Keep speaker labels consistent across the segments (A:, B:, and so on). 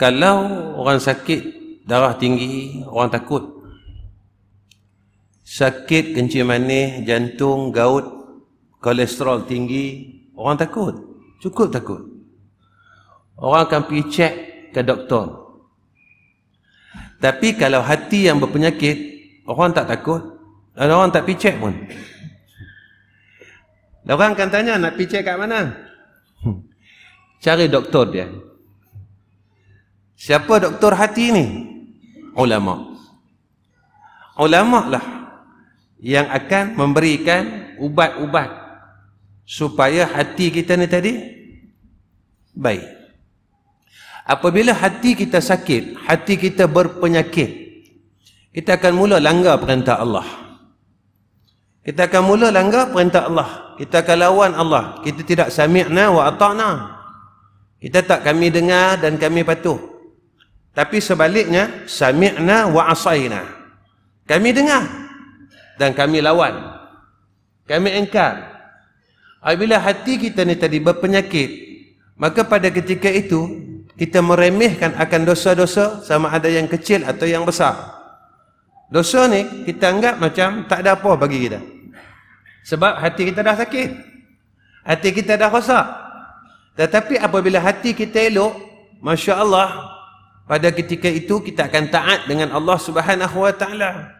A: kalau orang sakit darah tinggi orang takut sakit kencing manis jantung gout kolesterol tinggi orang takut cukup takut orang akan pergi cek ke doktor tapi kalau hati yang berpenyakit orang tak takut dan orang tak pergi cek pun orang akan tanya nak pergi cek kat mana hmm. cari doktor dia Siapa doktor hati ni? Ulama. Ulama lah yang akan memberikan ubat-ubat supaya hati kita ni tadi baik. Apabila hati kita sakit, hati kita berpenyakit, kita akan mula langgar perintah Allah. Kita akan mula langgar perintah Allah. Kita akan lawan Allah. Kita tidak sami'na wa ata'na. Kita tak kami dengar dan kami patuh tapi sebaliknya sami'na wa asaina kami dengar dan kami lawan kami engkar apabila hati kita ni tadi berpenyakit maka pada ketika itu kita meremehkan akan dosa-dosa sama ada yang kecil atau yang besar dosa ni kita anggap macam tak ada apa bagi kita sebab hati kita dah sakit hati kita dah rosak tetapi apabila hati kita elok Masya Allah pada ketika itu kita akan taat dengan Allah Subhanahu wa taala.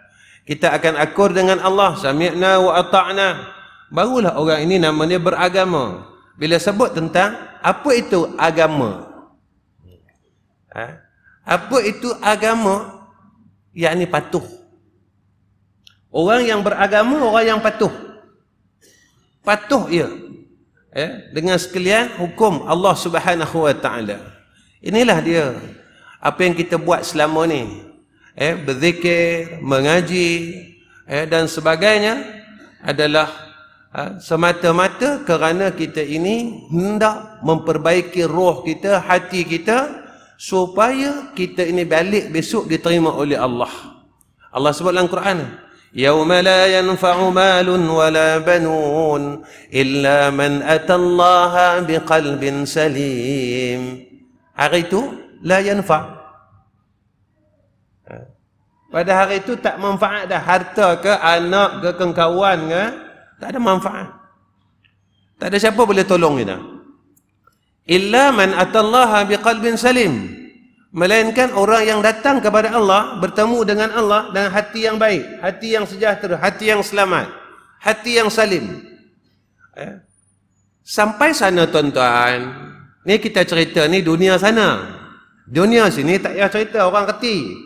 A: Kita akan akur dengan Allah, sami'na wa ata'na. Barulah orang ini namanya beragama. Bila sebut tentang apa itu agama? Ha? Apa itu agama? ni patuh. Orang yang beragama, orang yang patuh. Patuh ia. Ya? Eh? Dengan sekalian hukum Allah Subhanahu wa taala. Inilah dia apa yang kita buat selama ni eh berzikir mengaji eh dan sebagainya adalah ha, semata-mata kerana kita ini hendak memperbaiki roh kita hati kita supaya kita ini balik besok diterima oleh Allah Allah sebut dalam Quran يوم la ينفع malun, wa la إلا illa man الله بقلب سليم. Hari itu, la yanfa ha. pada hari itu tak manfaat dah harta ke anak ke kengkawan ke tak ada manfaat tak ada siapa boleh tolong kita illa man atallaha biqalbin salim melainkan orang yang datang kepada Allah bertemu dengan Allah dengan hati yang baik hati yang sejahtera hati yang selamat hati yang salim ha. sampai sana tuan-tuan ni kita cerita ni dunia sana Dunia sini tak payah cerita orang reti.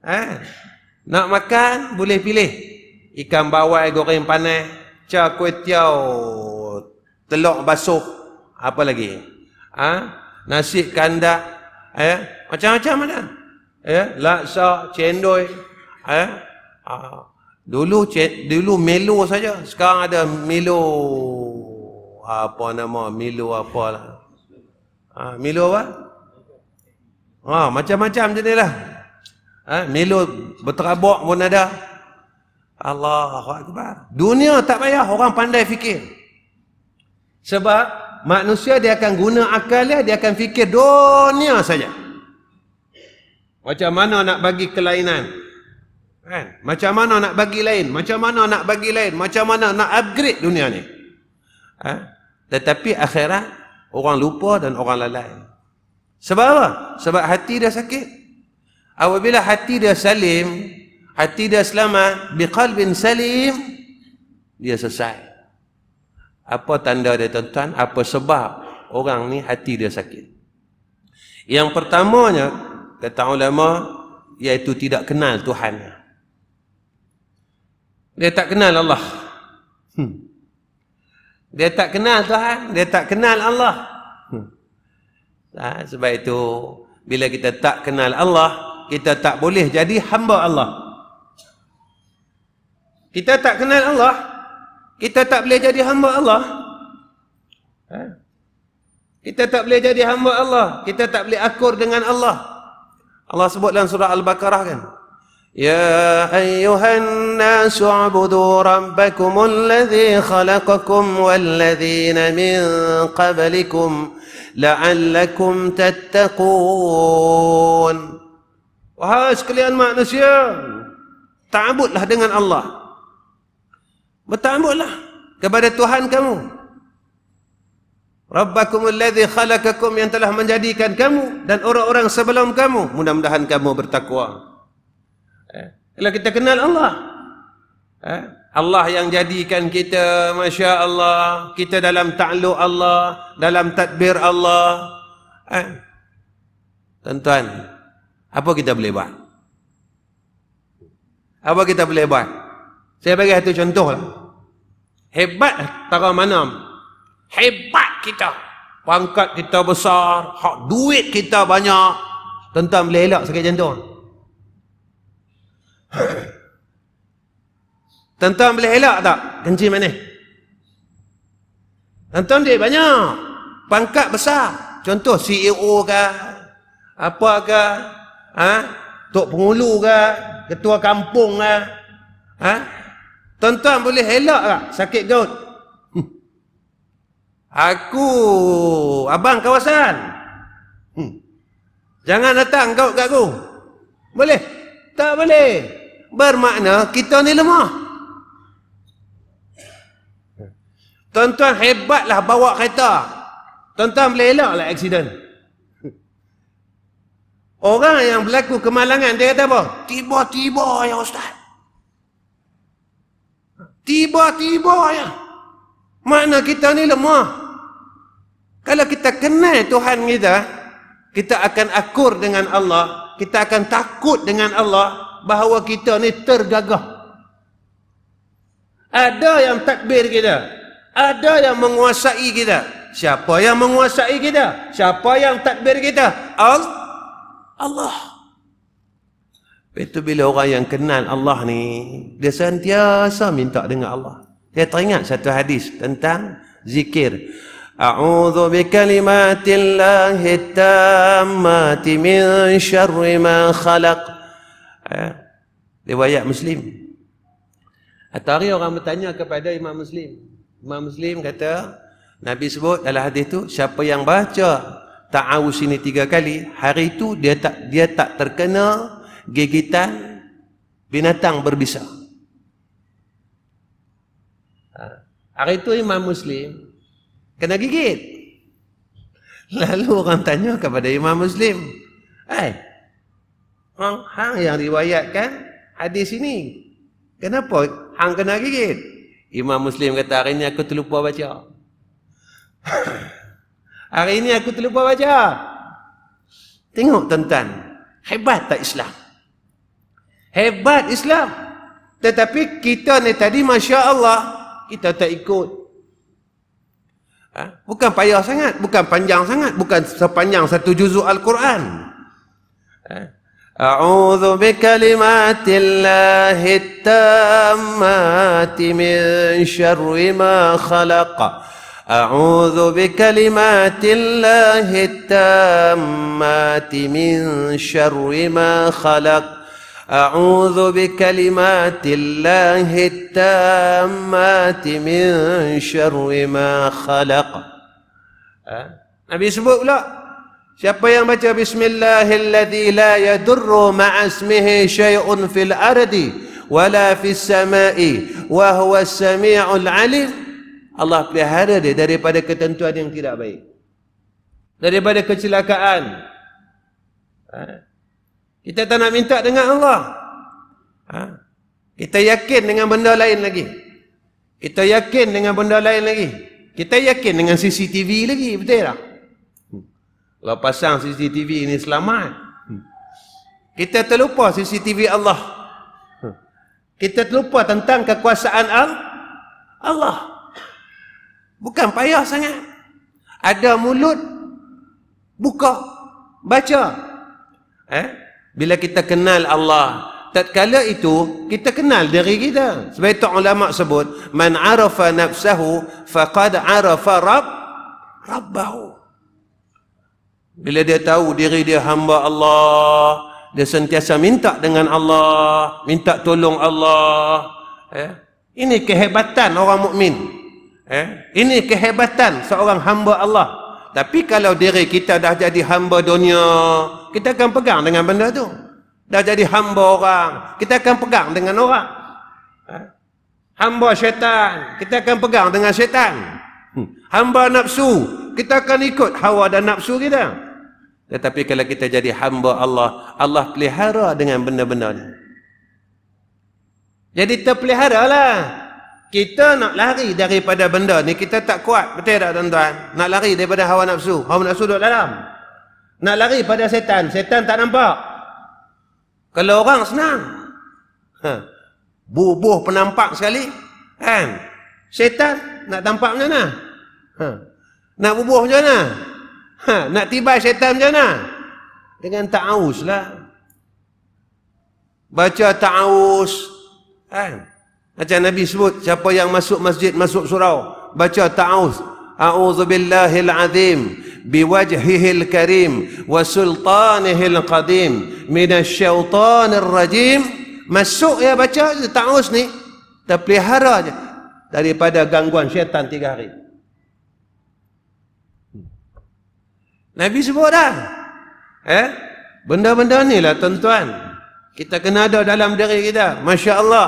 A: Eh? Nak makan boleh pilih. Ikan bawal goreng panas, cha kuih tiau, telur basuh, apa lagi? Ah, ha? nasi kandak, eh? Macam-macam ada. Eh, laksa, cendol, eh? Ha. Dulu dulu Milo saja, sekarang ada Milo apa nama? Milo ha, apa lah? Ha, Milo apa? Ha, macam-macam jenis lah. Ha, Melo berterabok pun ada. Allahu Akbar. Dunia tak payah orang pandai fikir. Sebab manusia dia akan guna akal dia, dia akan fikir dunia saja. Macam mana nak bagi kelainan? Kan? Macam mana nak bagi lain? Macam mana nak bagi lain? Macam mana nak upgrade dunia ni? Ha? Tetapi akhirat orang lupa dan orang lalai. Sebab apa? Sebab hati dia sakit. Awak bila hati dia salim, hati dia selamat, biqalbin salim, dia selesai. Apa tanda dia tuan-tuan? Apa sebab orang ni hati dia sakit? Yang pertamanya, kata ulama, iaitu tidak kenal Tuhan. Dia tak kenal Allah. Hmm. Dia tak kenal Tuhan. Dia tak kenal Allah. Hmm. Ha, sebab itu bila kita tak kenal Allah, kita tak boleh jadi hamba Allah. Kita tak kenal Allah, kita tak boleh jadi hamba Allah. Ha? Kita tak boleh jadi hamba Allah, kita tak boleh akur dengan Allah. Allah sebut dalam surah Al-Baqarah kan. Ya ayyuhan nasu abudu rabbakum alladhi khalaqakum walladhina min qablikum la'allakum tattaqun wahai sekalian manusia ta'budlah dengan Allah bertambutlah kepada Tuhan kamu Rabbakum alladhi khalakakum yang telah menjadikan kamu dan orang-orang sebelum kamu mudah-mudahan kamu bertakwa eh, kalau kita kenal Allah Ha? Allah yang jadikan kita Masya Allah Kita dalam ta'luk Allah Dalam tadbir Allah ha? Tuan-tuan Apa kita boleh buat? Apa kita boleh buat? Saya bagi satu contoh lah. Hebat tahu mana? Hebat kita. Pangkat kita besar. Hak duit kita banyak. Tentang boleh elak sikit macam tu. Tuan-tuan boleh elak tak? Kenci mana? Tuan-tuan dia banyak. Pangkat besar. Contoh CEO ke? Apa ke? Ha? Tok pengulu ke? Ketua kampung ke? Ha? Tuan-tuan boleh elak tak? Sakit gaut. Hmm. Aku abang kawasan. Hmm. Jangan datang kau kat aku. Boleh? Tak boleh. Bermakna kita ni lemah. Tuan-tuan hebatlah bawa kereta. Tuan-tuan boleh eloklah aksiden. Orang yang berlaku kemalangan dia kata apa? Tiba-tiba ya ustaz. Tiba-tiba ya. Mana kita ni lemah? Kalau kita kenal Tuhan kita, kita akan akur dengan Allah, kita akan takut dengan Allah bahawa kita ni tergagah. Ada yang takbir kita, ada yang menguasai kita siapa yang menguasai kita siapa yang tadbir kita Allah Allah itu bila orang yang kenal Allah ni dia sentiasa minta dengan Allah dia teringat satu hadis tentang zikir A'udhu bi kalimatillahi tammati min syarri ma khalaq. Eh, riwayat Muslim. Atau hari orang bertanya kepada Imam Muslim. Imam Muslim kata Nabi sebut dalam hadis tu siapa yang baca ta'awus ini tiga kali hari itu dia tak dia tak terkena gigitan binatang berbisa ha. hari itu Imam Muslim kena gigit lalu orang tanya kepada Imam Muslim eh hang, hang yang riwayatkan hadis ini kenapa hang kena gigit Imam Muslim kata hari ini aku terlupa baca. hari ini aku terlupa baca. Tengok tuan-tuan, hebat tak Islam? Hebat Islam. Tetapi kita ni tadi masya-Allah, kita tak ikut. Ha? Bukan payah sangat, bukan panjang sangat, bukan sepanjang satu juzuk Al-Quran. Ha? أعوذ بكلمات الله التامات من شر ما خلق أعوذ بكلمات الله التامات من شر ما خلق أعوذ بكلمات الله التامات من شر ما خلق أبي سبوء لا Siapa yang baca bismillahilladzi la yadurru ma'asmihi syai'un fil ardi wala fis sama'i wa huwa samiul alim Allah pelihara dia daripada ketentuan yang tidak baik daripada kecelakaan ha? kita tak nak minta dengan Allah ha? kita yakin dengan benda lain lagi kita yakin dengan benda lain lagi kita yakin dengan CCTV lagi betul tak kalau pasang CCTV ini selamat. Kita terlupa CCTV Allah. Kita terlupa tentang kekuasaan Allah. Bukan payah sangat. Ada mulut buka baca. Eh? Bila kita kenal Allah, tatkala itu kita kenal diri kita. Sebab itu ulama sebut man arafa nafsahu faqad arafa rabb rabbahu bila dia tahu diri dia hamba Allah dia sentiasa minta dengan Allah minta tolong Allah eh? ini kehebatan orang mukmin. Eh? ini kehebatan seorang hamba Allah tapi kalau diri kita dah jadi hamba dunia kita akan pegang dengan benda tu dah jadi hamba orang kita akan pegang dengan orang eh. hamba syaitan kita akan pegang dengan syaitan hmm. hamba nafsu kita akan ikut hawa dan nafsu kita tetapi kalau kita jadi hamba Allah, Allah pelihara dengan benda-benda ni. Jadi terpelihara lah. Kita nak lari daripada benda ni, kita tak kuat. Betul tak tuan-tuan? Nak lari daripada hawa nafsu. Hawa nafsu duduk dalam. Nak lari pada setan. Setan tak nampak. Kalau orang senang. Ha. Bubuh penampak sekali. Kan? Setan nak tampak macam mana? Ha. Nak bubuh macam mana? Ha, nak tiba syaitan macam mana? Dengan ta'awus lah. Baca ta'awus. Ha. Kan? Macam Nabi sebut, siapa yang masuk masjid, masuk surau. Baca ta'awus. A'udzu billahi al-azim bi wajhihi al-karim wa sultanihi al-qadim minasy syaitanir rajim. Masuk ya baca ta'awus ni. Terpelihara je daripada gangguan syaitan tiga hari. Nabi sebut dah. Eh? Benda-benda ni lah tuan-tuan. Kita kena ada dalam diri kita. Masya Allah.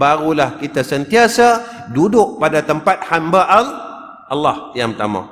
A: Barulah kita sentiasa duduk pada tempat hamba Allah yang pertama.